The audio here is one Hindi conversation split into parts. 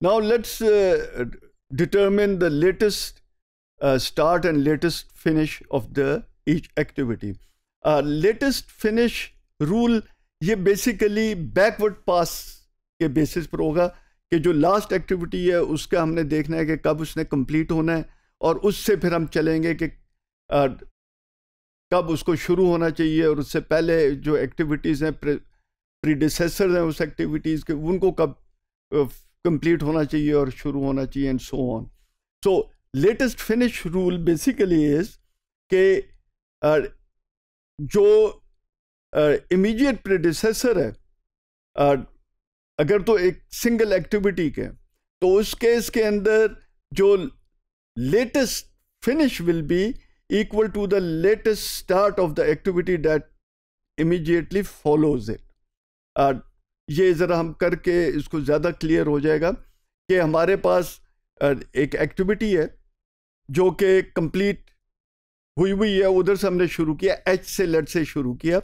Now let's uh, determine the latest uh, start and latest finish of the each activity. Uh, latest finish rule ये बेसिकली बैकवर्ड पास के बेसिस पर होगा कि जो लास्ट एक्टिविटी है उसका हमने देखना है कि कब उसने कंप्लीट होना है और उससे फिर हम चलेंगे कि आ, uh, कब उसको शुरू होना चाहिए और उससे पहले जो एक्टिविटीज़ हैं प्रीडिसेसर हैं उस एक्टिविटीज़ के उनको कब uh, कंप्लीट होना चाहिए और शुरू होना चाहिए and so on so latest finish rule basically is के जो इमीडिएट प्रेडिसेसर है अगर तो एक सिंगल एक्टिविटी के तो उस केस के अंदर जो latest finish will be equal to the latest start of the activity that immediately follows it ये ज़रा हम करके इसको ज़्यादा क्लियर हो जाएगा कि हमारे पास एक एक्टिविटी है जो कि कंप्लीट हुई हुई है उधर से हमने शुरू किया एच से लेट से शुरू किया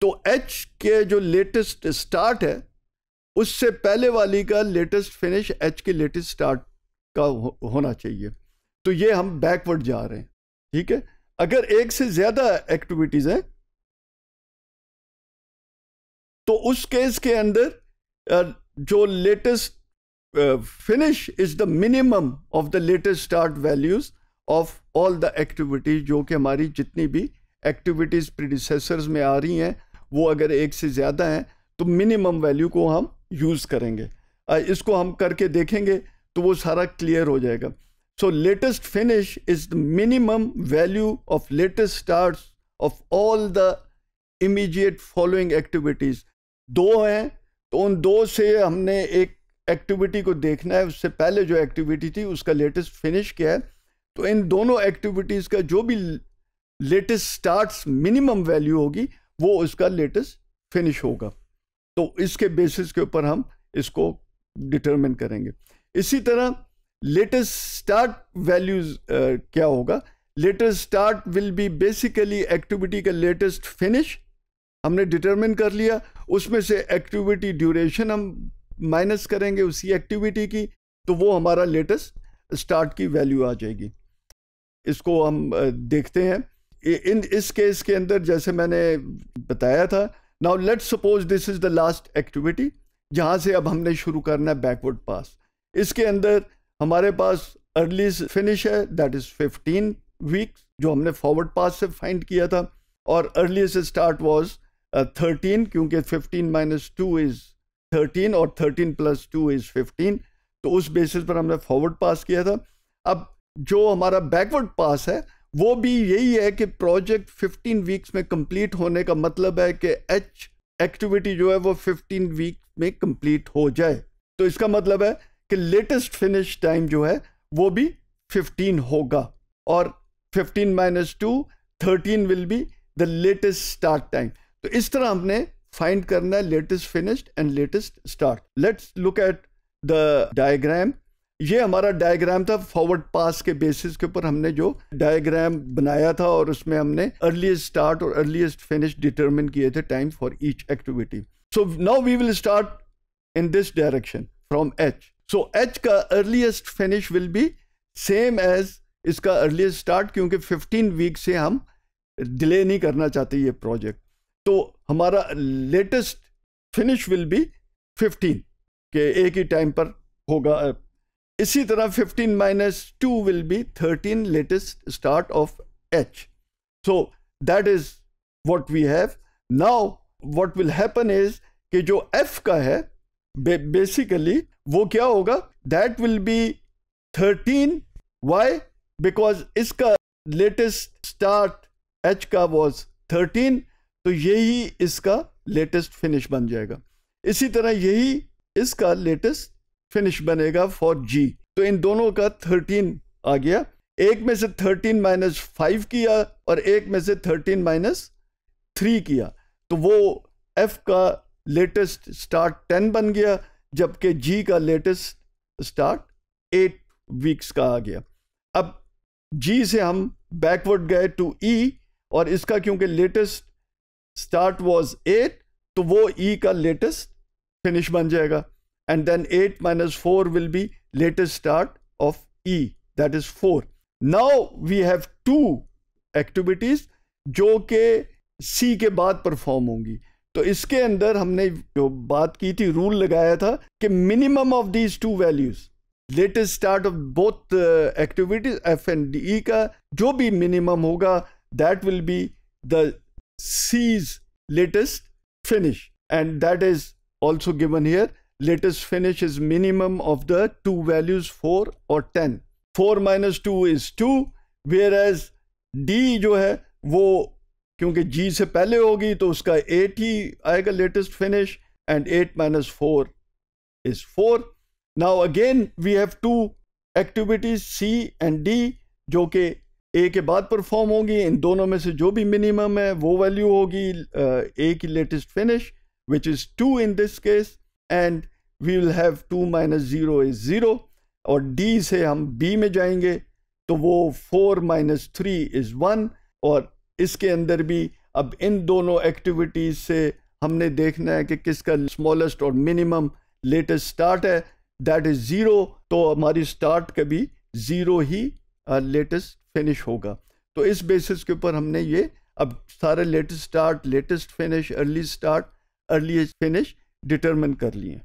तो एच के जो लेटेस्ट स्टार्ट है उससे पहले वाली का लेटेस्ट फिनिश एच के लेटेस्ट स्टार्ट का हो, होना चाहिए तो ये हम बैकवर्ड जा रहे हैं ठीक है अगर एक से ज़्यादा एक्टिविटीज़ हैं तो उस केस के अंदर जो latest finish is the minimum of the latest start values of all the activities जो कि हमारी जितनी भी एक्टिविटीज़ प्रिडिसेसर्स में आ रही हैं वो अगर एक से ज़्यादा हैं तो मिनिमम वैल्यू को हम यूज़ करेंगे इसको हम करके देखेंगे तो वो सारा क्लियर हो जाएगा so latest finish is the minimum value of latest start of all the immediate following activities दो हैं तो उन दो से हमने एक एक्टिविटी को देखना है उससे पहले जो एक्टिविटी थी उसका लेटेस्ट फिनिश किया है तो इन दोनों एक्टिविटीज़ का जो भी लेटेस्ट स्टार्ट्स मिनिमम वैल्यू होगी वो उसका लेटेस्ट फिनिश होगा तो इसके बेसिस के ऊपर हम इसको डिटरमिन करेंगे इसी तरह लेटेस्ट स्टार्ट वैल्यूज क्या होगा latest start will be basically activity का लेटेस्ट फिनिश हमने डिटरमिन कर लिया उसमें से एक्टिविटी ड्यूरेशन हम माइनस करेंगे उसी एक्टिविटी की तो वो हमारा लेटेस्ट स्टार्ट की वैल्यू आ जाएगी इसको हम देखते हैं इन इस केस के अंदर जैसे मैंने बताया था now let's suppose this is the last activity जहाँ से अब हमने शुरू करना है बैकवर्ड पास इसके अंदर हमारे पास अर्ली फिनिश है दैट इज़ फिफ्टीन वीक्स जो हमने फॉरवर्ड पास से फाइंड किया था और earliest start was thirteen uh, क्योंकि fifteen minus two is thirteen और thirteen plus two is fifteen तो उस बेसिस पर हमने फॉरवर्ड पास किया था अब जो हमारा बैकवर्ड पास है वो भी यही है कि प्रोजेक्ट फिफ्टीन वीक्स में कंप्लीट होने का मतलब है कि एच एक्टिविटी जो है वो फिफ्टीन वीक में कंप्लीट हो जाए तो इसका मतलब है कि लेटेस्ट फिनिश टाइम जो है वो भी फिफ्टीन होगा और fifteen minus two thirteen will be the latest start time तो इस तरह हमने फाइंड करना है latest finished and latest start let's look at the diagram ये हमारा डायग्राम था फॉरवर्ड पास के बेसिस के ऊपर हमने जो डायग्राम बनाया था और उसमें हमने अर्लीस्ट स्टार्ट और अर्लीस्ट फिनिश डिटरमिन किए थे time for each activity so now we will start in this direction from H so H का earliest finish will be same as इसका अर्लीस्ट स्टार्ट क्योंकि 15 वीक से हम डिले नहीं करना चाहते ये प्रोजेक्ट तो हमारा latest finish will be fifteen के एक ही टाइम पर होगा इसी तरह fifteen minus two will be thirteen latest start of H so that is what we have now what will happen is कि जो एफ का है बेसिकली वो क्या होगा that will be thirteen why because इसका लेटेस्ट स्टार्ट एच का वॉज थर्टीन तो यही इसका लेटेस्ट फिनिश बन जाएगा इसी तरह यही इसका लेटेस्ट फिनिश बनेगा फॉर जी तो इन दोनों का थर्टीन आ गया एक में से थर्टीन माइनस फाइव किया और एक में से थर्टीन माइनस थ्री किया तो वो एफ का लेटेस्ट स्टार्ट टेन बन गया जबकि जी का लेटेस्ट स्टार्ट एट वीक्स का आ गया अब जी से हम बैकवर्ड गए टू ई e, और इसका क्योंकि लेटेस्ट स्टार्ट वॉज एट तो वो ई e का लेटेस्ट फिनिश बन जाएगा and then eight minus four will be latest start of E that is four now we have two activities जो के सी के बाद परफॉर्म होंगी तो इसके अंदर हमने जो बात की थी रूल लगाया था कि minimum of these two values latest start of both activities F and E का जो भी मिनिमम होगा that will be the C's latest finish and that is also given here latest finish is minimum of the two values four और ten four minus two is two whereas D जो है वो क्योंकि जी से पहले होगी तो उसका एट ही आएगा latest finish and eight minus four is four now again we have two activities C and D जो कि ए के बाद परफॉर्म होगी इन दोनों में से जो भी मिनिमम है वो वैल्यू होगी ए की latest finish which is two in this case and we will have two minus zero is zero और डी से हम बी में जाएंगे तो वो four minus three is one और इसके अंदर भी अब इन दोनों एक्टिविटीज़ से हमने देखना है कि किसका स्मॉलेस्ट और मिनिमम लेटेस्ट स्टार्ट है दैट इज़ ज़ीरो तो हमारी स्टार्ट कभी ज़ीरो ही लेटेस्ट फिनिश होगा तो इस बेसिस के ऊपर हमने ये अब सारे latest start latest finish early start earliest finish determine कर लिए